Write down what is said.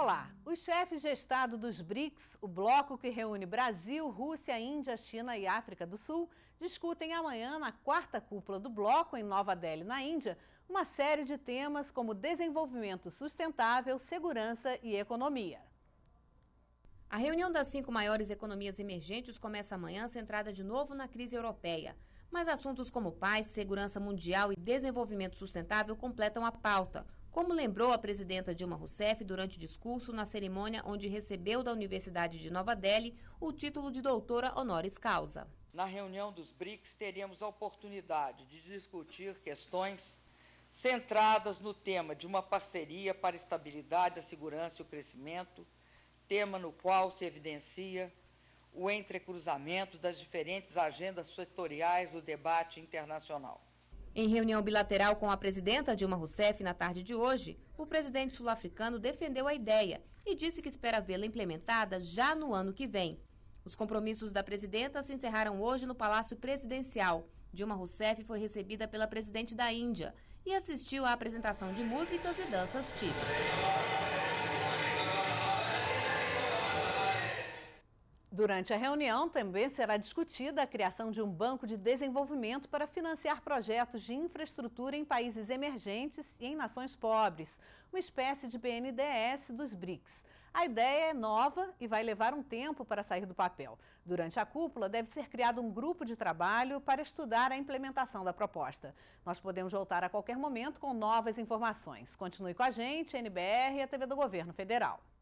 Olá, os chefes de Estado dos BRICS, o bloco que reúne Brasil, Rússia, Índia, China e África do Sul, discutem amanhã, na quarta cúpula do bloco, em Nova Delhi, na Índia, uma série de temas como desenvolvimento sustentável, segurança e economia. A reunião das cinco maiores economias emergentes começa amanhã, centrada de novo na crise europeia. Mas assuntos como paz, segurança mundial e desenvolvimento sustentável completam a pauta. Como lembrou a presidenta Dilma Rousseff durante discurso na cerimônia onde recebeu da Universidade de Nova Delhi o título de doutora honoris causa. Na reunião dos BRICS, teremos a oportunidade de discutir questões centradas no tema de uma parceria para a estabilidade, a segurança e o crescimento, tema no qual se evidencia o entrecruzamento das diferentes agendas setoriais do debate internacional. Em reunião bilateral com a presidenta Dilma Rousseff na tarde de hoje, o presidente sul-africano defendeu a ideia e disse que espera vê-la implementada já no ano que vem. Os compromissos da presidenta se encerraram hoje no Palácio Presidencial. Dilma Rousseff foi recebida pela presidente da Índia e assistiu à apresentação de músicas e danças típicas. Durante a reunião, também será discutida a criação de um banco de desenvolvimento para financiar projetos de infraestrutura em países emergentes e em nações pobres, uma espécie de BNDES dos BRICS. A ideia é nova e vai levar um tempo para sair do papel. Durante a cúpula, deve ser criado um grupo de trabalho para estudar a implementação da proposta. Nós podemos voltar a qualquer momento com novas informações. Continue com a gente, NBR e a TV do Governo Federal.